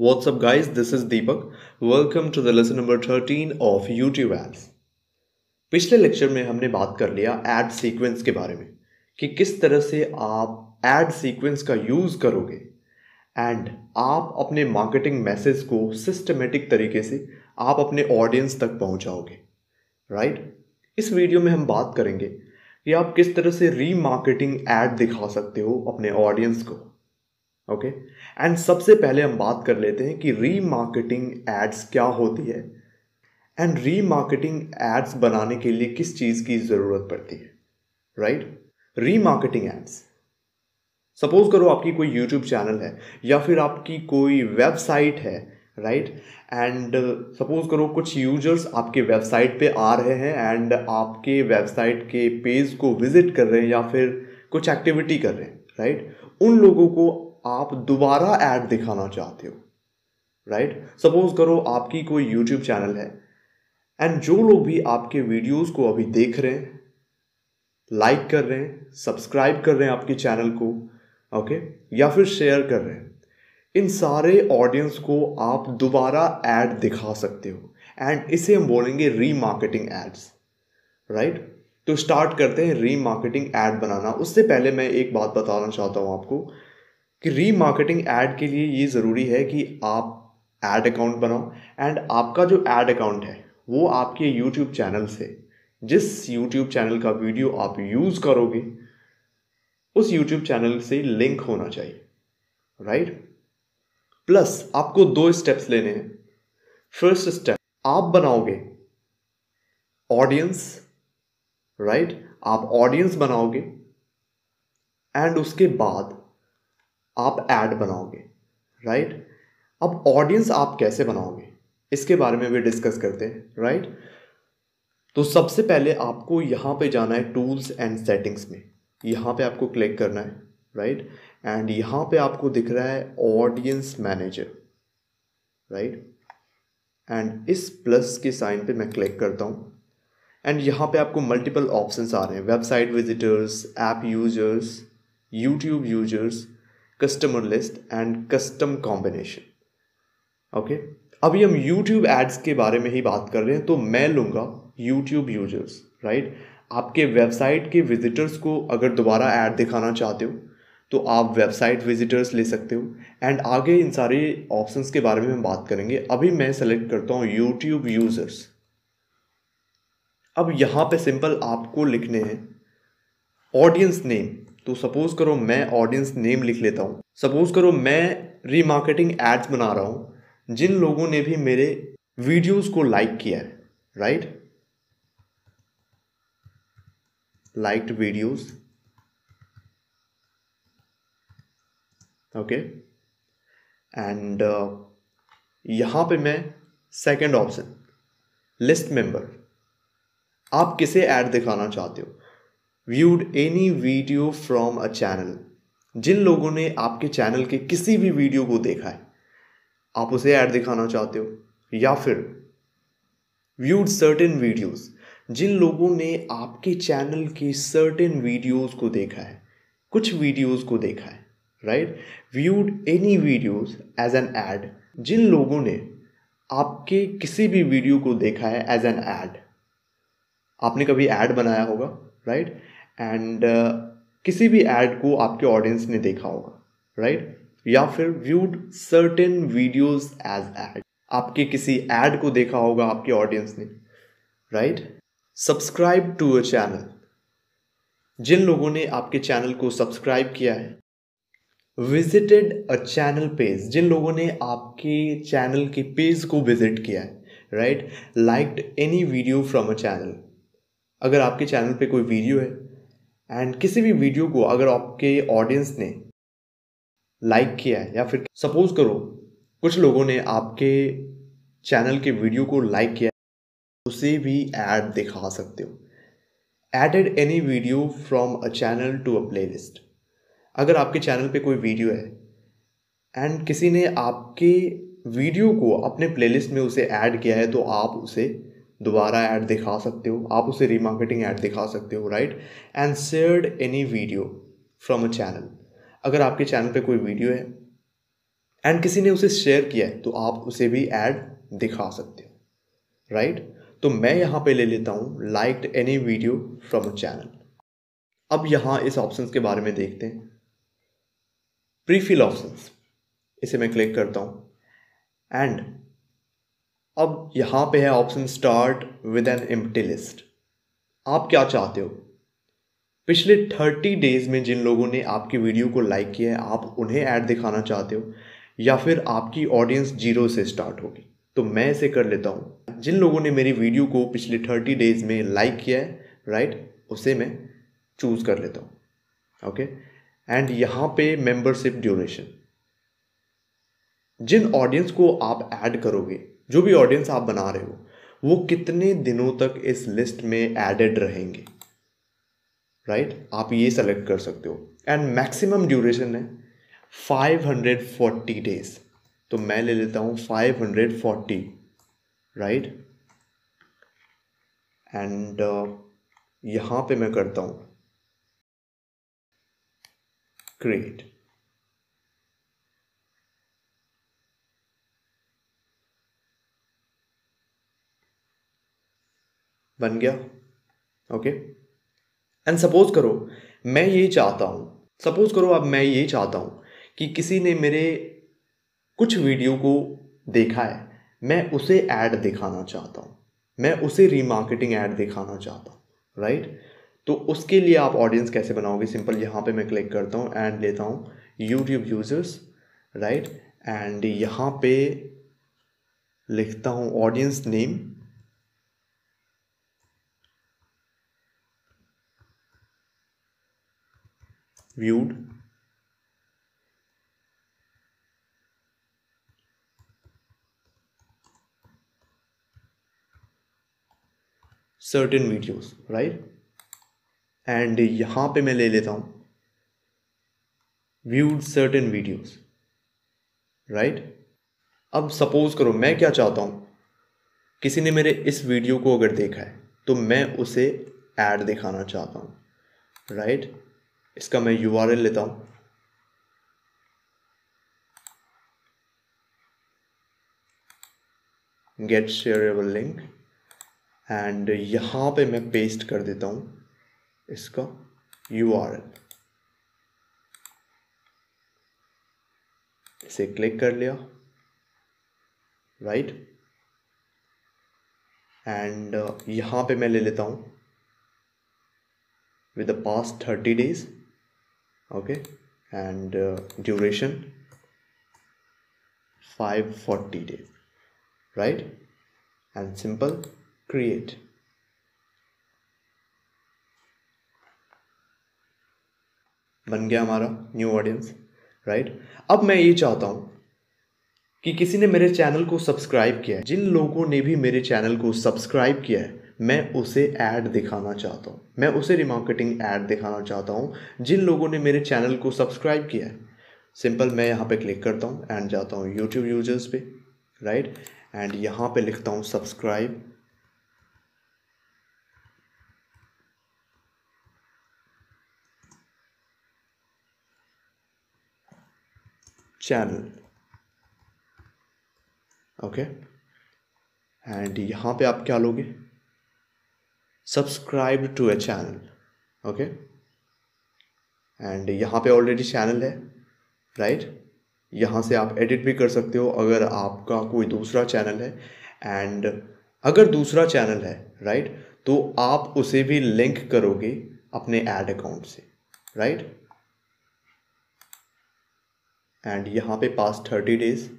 What's up guys, this is Deepak. Welcome to the lesson number 13 of YouTube ads. पिछले lecture में हमने बात कर लिया एड सीक्वेंस के बारे में कि किस तरह से आप एड सीक्वेंस का यूज़ करोगे एंड आप अपने मार्केटिंग मैसेज को सिस्टमेटिक तरीके से आप अपने ऑडियंस तक पहुंचाओगे राइट इस वीडियो में हम बात करेंगे कि आप किस तरह से रीमार्केटिंग एड दिखा सकते हो अपने ऑडियंस को ओके एंड सबसे पहले हम बात कर लेते हैं कि री मार्केटिंग एड्स क्या होती है एंड री मार्केटिंग एड्स बनाने के लिए किस चीज़ की ज़रूरत पड़ती है राइट री मार्केटिंग एड्स सपोज करो आपकी कोई यूट्यूब चैनल है या फिर आपकी कोई वेबसाइट है राइट एंड सपोज करो कुछ यूजर्स आपके वेबसाइट पे आ रहे हैं एंड आपके वेबसाइट के पेज को विजिट कर रहे हैं या फिर कुछ एक्टिविटी कर रहे हैं राइट right? उन लोगों को आप दोबारा ऐड दिखाना चाहते हो राइट right? सपोज करो आपकी कोई यूट्यूब चैनल है एंड जो लोग भी आपके वीडियोस को अभी देख रहे हैं लाइक कर रहे हैं सब्सक्राइब कर रहे हैं आपके चैनल को ओके okay? या फिर शेयर कर रहे हैं इन सारे ऑडियंस को आप दोबारा ऐड दिखा सकते हो एंड इसे हम बोलेंगे रीमार्केटिंग एड्स राइट तो स्टार्ट करते हैं रीमार्केटिंग ऐड बनाना उससे पहले मैं एक बात बताना चाहता हूँ आपको कि री मार्केटिंग एड के लिए ये ज़रूरी है कि आप एड अकाउंट बनाओ एंड आपका जो एड अकाउंट है वो आपके यूट्यूब चैनल से जिस यूट्यूब चैनल का वीडियो आप यूज़ करोगे उस यूट्यूब चैनल से लिंक होना चाहिए राइट प्लस आपको दो स्टेप्स लेने हैं फर्स्ट स्टेप आप बनाओगे ऑडियंस राइट right? आप ऑडियंस बनाओगे एंड उसके बाद आप ऐड बनाओगे राइट अब ऑडियंस आप कैसे बनाओगे इसके बारे में भी डिस्कस करते हैं राइट तो सबसे पहले आपको यहाँ पे जाना है टूल्स एंड सेटिंग्स में यहाँ पे आपको क्लिक करना है राइट एंड यहाँ पे आपको दिख रहा है ऑडियंस मैनेजर राइट एंड इस प्लस के साइन पे मैं क्लिक करता हूँ एंड यहाँ पे आपको मल्टीपल ऑप्शंस आ रहे हैं website visitors app users YouTube users customer list and custom combination okay अभी हम यूट्यूब एड्स के बारे में ही बात कर रहे हैं तो मैं लूंगा यूट्यूब यूजर्स राइट आपके वेबसाइट के विजिटर्स को अगर दोबारा ऐड दिखाना चाहते हो तो आप वेबसाइट विजिटर्स ले सकते हो एंड आगे इन सारे ऑप्शंस के बारे में हम बात करेंगे अभी मैं सेलेक्ट करता हूँ यूट्यूब यूज़र्स अब यहाँ पे सिंपल आपको लिखने हैं ऑडियंस नेम तो सपोज़ करो मैं ऑडियंस नेम लिख लेता हूँ सपोज़ करो मैं रीमार्केटिंग एड्स बना रहा हूँ जिन लोगों ने भी मेरे वीडियोस को लाइक किया है right liked videos okay and यहां पे मैं सेकंड ऑप्शन लिस्ट मेंबर आप किसे ऐड दिखाना चाहते हो viewed any video from a channel जिन लोगों ने आपके चैनल के किसी भी वीडियो को देखा है आप उसे ऐड दिखाना चाहते हो या फिर व्यूड सर्टेन वीडियोस जिन लोगों ने आपके चैनल के सर्टेन वीडियोस को देखा है कुछ वीडियोस को देखा है right viewed any videos as an ad जिन लोगों ने आपके किसी भी वीडियो को देखा है एज एन ऐड आपने कभी ऐड बनाया होगा राइट right? एंड uh, किसी भी एड को आपके ऑडियंस ने देखा होगा राइट या फिर viewed certain videos as ad आपके किसी एड को देखा होगा आपके ऑडियंस ने right subscribe to a channel जिन लोगों ने आपके चैनल को सब्सक्राइब किया है विजिटेड अ चैनल पेज जिन लोगों ने आपके चैनल के पेज को विजिट किया है right liked any video from a channel अगर आपके चैनल पे कोई वीडियो है एंड किसी भी वीडियो को अगर आपके ऑडियंस ने लाइक किया है या फिर सपोज करो कुछ लोगों ने आपके चैनल के वीडियो को लाइक किया उसे भी ऐड दिखा सकते हो added any video from a channel to a playlist अगर आपके चैनल पे कोई वीडियो है एंड किसी ने आपके वीडियो को अपने प्लेलिस्ट में उसे ऐड किया है तो आप उसे दोबारा ऐड दिखा सकते हो आप उसे रीमार्केटिंग ऐड दिखा सकते हो right and shared any video from a channel अगर आपके चैनल पे कोई वीडियो है एंड किसी ने उसे शेयर किया है तो आप उसे भी ऐड दिखा सकते हो राइट तो मैं यहाँ पे ले लेता हूँ like any video from a channel अब यहाँ इस ऑप्शन के बारे में देखते हैं प्रीफिल ऑप्शन इसे मैं क्लिक करता हूँ एंड अब यहाँ पे है option start with an empty list आप क्या चाहते हो पिछले थर्टी डेज़ में जिन लोगों ने आपकी वीडियो को लाइक किया है आप उन्हें ऐड दिखाना चाहते हो या फिर आपकी ऑडियंस जीरो से स्टार्ट होगी तो मैं इसे कर लेता हूँ जिन लोगों ने मेरी वीडियो को पिछले थर्टी डेज़ में लाइक किया है राइट उसे मैं चूज़ कर लेता हूँ ओके एंड यहाँ पे मेंबरशिप ड्यूरेशन जिन ऑडियंस को आप ऐड करोगे जो भी ऑडियंस आप बना रहे हो वो कितने दिनों तक इस लिस्ट में एडेड रहेंगे राइट right? आप ये सेलेक्ट कर सकते हो एंड मैक्सिमम ड्यूरेशन है 540 डेज तो मैं ले लेता हूँ 540 राइट एंड यहाँ पे मैं करता हूँ क्रिएट बन गया ओके एंड सपोज करो मैं ये चाहता हूँ सपोज करो अब मैं ये चाहता हूँ कि किसी ने मेरे कुछ वीडियो को देखा है मैं उसे ऐड दिखाना चाहता हूँ मैं उसे रीमार्केटिंग ऐड दिखाना चाहता हूँ राइट तो उसके लिए आप ऑडियंस कैसे बनाओगे सिंपल यहाँ पे मैं क्लिक करता हूँ ऐड लेता हूँ यूट्यूब यूज़र्स राइट एंड यहाँ पे लिखता हूँ audience name viewed certain videos right and यहां पर मैं ले लेता हूं viewed certain videos right अब सपोज करो मैं क्या चाहता हूं किसी ने मेरे इस वीडियो को अगर देखा है तो मैं उसे एड दिखाना चाहता हूं राइट right? इसका मैं यू लेता हूँ गेट शेयरेबल लिंक एंड यहाँ पे मैं पेस्ट कर देता हूँ इसका यू आर एल इसे क्लिक कर लिया राइट एंड uh, यहाँ पे मैं ले लेता हूँ with the past thirty days okay and uh, duration 540 days right and simple create बन गया हमारा न्यू ऑडियंस राइट अब मैं ये चाहता हूँ कि किसी ने मेरे चैनल को सब्सक्राइब किया है जिन लोगों ने भी मेरे चैनल को सब्सक्राइब किया है मैं उसे ऐड दिखाना चाहता हूँ मैं उसे रिमार्केटिंग ऐड दिखाना चाहता हूँ जिन लोगों ने मेरे चैनल को सब्सक्राइब किया है सिंपल मैं यहाँ पे क्लिक करता हूँ एंड जाता हूँ यूट्यूब यूजर्स पे राइट एंड यहाँ पे लिखता हूँ सब्सक्राइब चैनल ओके एंड यहाँ पे आप क्या लोगे subscribe to a channel okay and यहाँ पे ऑलरेडी चैनल है राइट right? यहाँ से आप एडिट भी कर सकते हो अगर आपका कोई दूसरा चैनल है एंड अगर दूसरा चैनल है राइट right? तो आप उसे भी लिंक करोगे अपने एड अकाउंट से राइट right? एंड यहाँ पे पास थर्टी डेज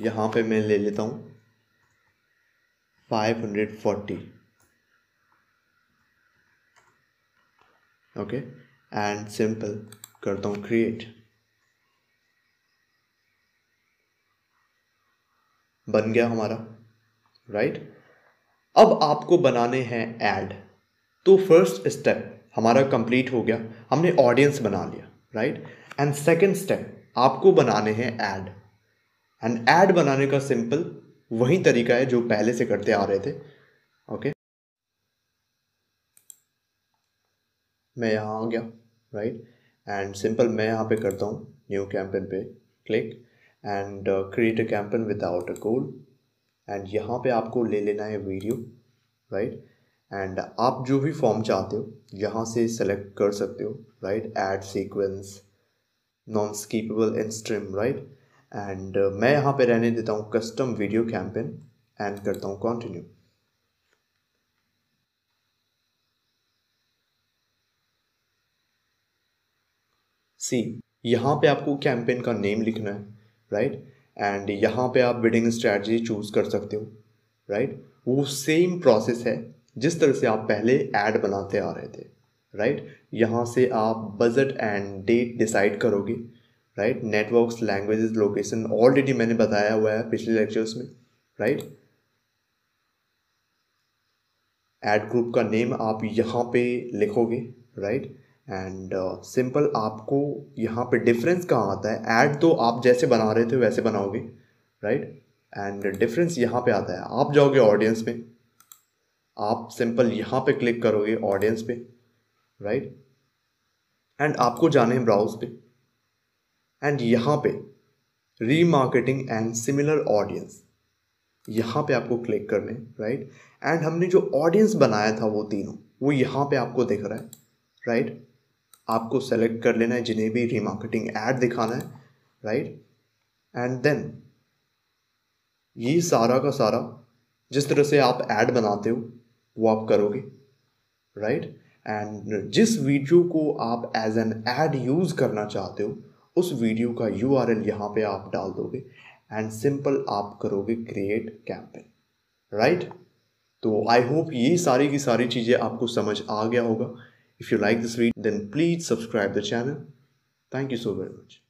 यहाँ पे मैं ले लेता हूँ 540 ओके एंड सिंपल करता हूँ क्रिएट बन गया हमारा राइट right? अब आपको बनाने हैं ऐड तो फर्स्ट स्टेप हमारा कंप्लीट हो गया हमने ऑडियंस बना लिया राइट एंड सेकंड स्टेप आपको बनाने हैं ऐड एंड ऐड बनाने का सिंपल वही तरीका है जो पहले से करते आ रहे थे ओके मैं यहाँ आ गया राइट एंड सिंपल मैं यहाँ पे करता हूँ न्यू कैंपेन पे click and create a campaign without a goal and यहाँ पे आपको ले लेना है वीडियो राइट right? एंड आप जो भी फॉर्म चाहते हो यहाँ से सेलेक्ट कर सकते हो right ad sequence non skippable and stream right and uh, मैं यहाँ पे रहने देता हूँ कस्टम वीडियो कैंपेन एंड करता हूँ कंटिन्यू सी यहाँ पे आपको कैंपेन का नेम लिखना है राइट एंड यहाँ पे आप बिडिंग स्ट्रैटी चूज़ कर सकते हो राइट right? वो सेम प्रोसेस है जिस तरह से आप पहले एड बनाते आ रहे थे राइट right? यहाँ से आप बजट एंड डेट डिसाइड करोगे right networks languages location already मैंने बताया हुआ है पिछले लेक्चर्स में राइट एड ग्रुप का नेम आप यहाँ पे लिखोगे राइट एंड सिंपल आपको यहाँ पे डिफरेंस कहाँ आता है ऐड तो आप जैसे बना रहे थे वैसे बनाओगे राइट एंड डिफरेंस यहाँ पे आता है आप जाओगे ऑडियंस पे आप सिंपल यहाँ पे क्लिक करोगे ऑडियंस पे राइट right? एंड आपको जाने हैं ब्राउज पे एंड यहाँ पे रीमार्केटिंग एंड सिमिलर ऑडियंस यहाँ पे आपको क्लिक करने राइट एंड हमने जो ऑडियंस बनाया था वो तीनों वो यहाँ पे आपको दिख रहा है राइट आपको सेलेक्ट कर लेना है जिन्हें भी रीमार्केटिंग ऐड दिखाना है राइट एंड देन ये सारा का सारा जिस तरह से आप ऐड बनाते हो वो आप करोगे राइट right? एंड जिस वीडियो को आप एज एन ऐड यूज़ करना चाहते हो उस वीडियो का यू आर एल यहाँ पर आप डाल दोगे एंड सिंपल आप करोगे क्रिएट कैंपेन राइट तो आई होप ये सारी की सारी चीज़ें आपको समझ आ गया होगा if you like this video then please subscribe the channel thank you so very much